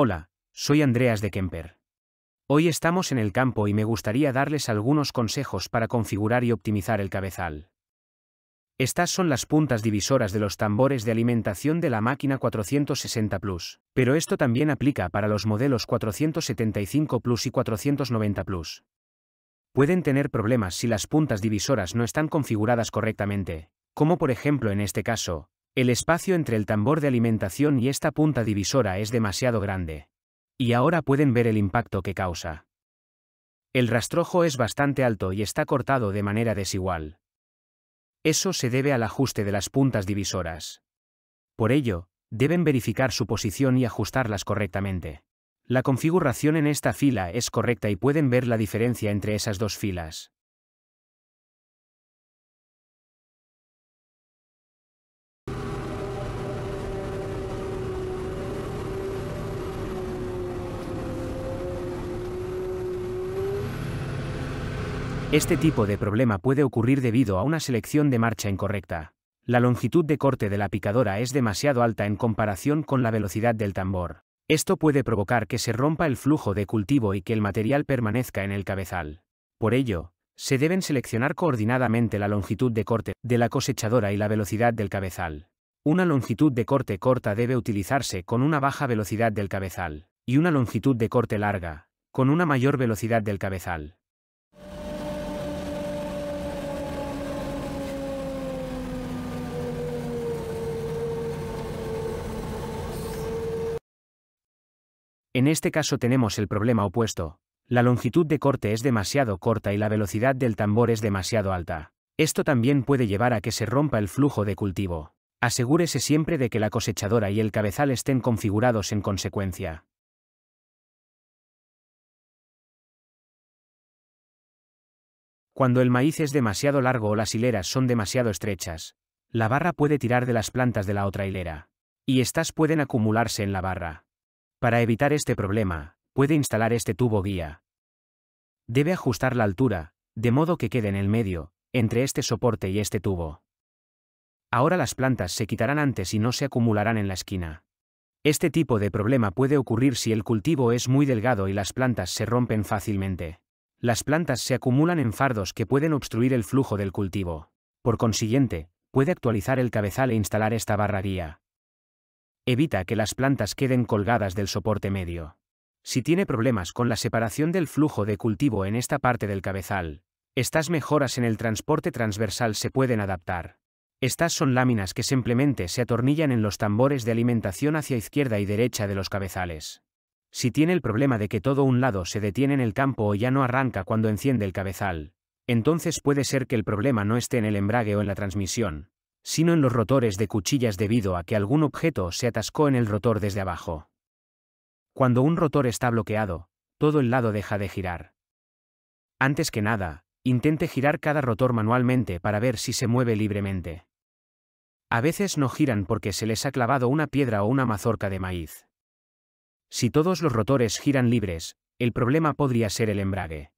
Hola, soy Andreas de Kemper. Hoy estamos en el campo y me gustaría darles algunos consejos para configurar y optimizar el cabezal. Estas son las puntas divisoras de los tambores de alimentación de la máquina 460 Plus, pero esto también aplica para los modelos 475 Plus y 490 Plus. Pueden tener problemas si las puntas divisoras no están configuradas correctamente, como por ejemplo en este caso, el espacio entre el tambor de alimentación y esta punta divisora es demasiado grande. Y ahora pueden ver el impacto que causa. El rastrojo es bastante alto y está cortado de manera desigual. Eso se debe al ajuste de las puntas divisoras. Por ello, deben verificar su posición y ajustarlas correctamente. La configuración en esta fila es correcta y pueden ver la diferencia entre esas dos filas. Este tipo de problema puede ocurrir debido a una selección de marcha incorrecta. La longitud de corte de la picadora es demasiado alta en comparación con la velocidad del tambor. Esto puede provocar que se rompa el flujo de cultivo y que el material permanezca en el cabezal. Por ello, se deben seleccionar coordinadamente la longitud de corte de la cosechadora y la velocidad del cabezal. Una longitud de corte corta debe utilizarse con una baja velocidad del cabezal, y una longitud de corte larga, con una mayor velocidad del cabezal. En este caso tenemos el problema opuesto. La longitud de corte es demasiado corta y la velocidad del tambor es demasiado alta. Esto también puede llevar a que se rompa el flujo de cultivo. Asegúrese siempre de que la cosechadora y el cabezal estén configurados en consecuencia. Cuando el maíz es demasiado largo o las hileras son demasiado estrechas, la barra puede tirar de las plantas de la otra hilera. Y estas pueden acumularse en la barra. Para evitar este problema, puede instalar este tubo guía. Debe ajustar la altura, de modo que quede en el medio, entre este soporte y este tubo. Ahora las plantas se quitarán antes y no se acumularán en la esquina. Este tipo de problema puede ocurrir si el cultivo es muy delgado y las plantas se rompen fácilmente. Las plantas se acumulan en fardos que pueden obstruir el flujo del cultivo. Por consiguiente, puede actualizar el cabezal e instalar esta barra guía. Evita que las plantas queden colgadas del soporte medio. Si tiene problemas con la separación del flujo de cultivo en esta parte del cabezal, estas mejoras en el transporte transversal se pueden adaptar. Estas son láminas que simplemente se atornillan en los tambores de alimentación hacia izquierda y derecha de los cabezales. Si tiene el problema de que todo un lado se detiene en el campo o ya no arranca cuando enciende el cabezal, entonces puede ser que el problema no esté en el embrague o en la transmisión, sino en los rotores de cuchillas debido a que algún objeto se atascó en el rotor desde abajo. Cuando un rotor está bloqueado, todo el lado deja de girar. Antes que nada, intente girar cada rotor manualmente para ver si se mueve libremente. A veces no giran porque se les ha clavado una piedra o una mazorca de maíz. Si todos los rotores giran libres, el problema podría ser el embrague.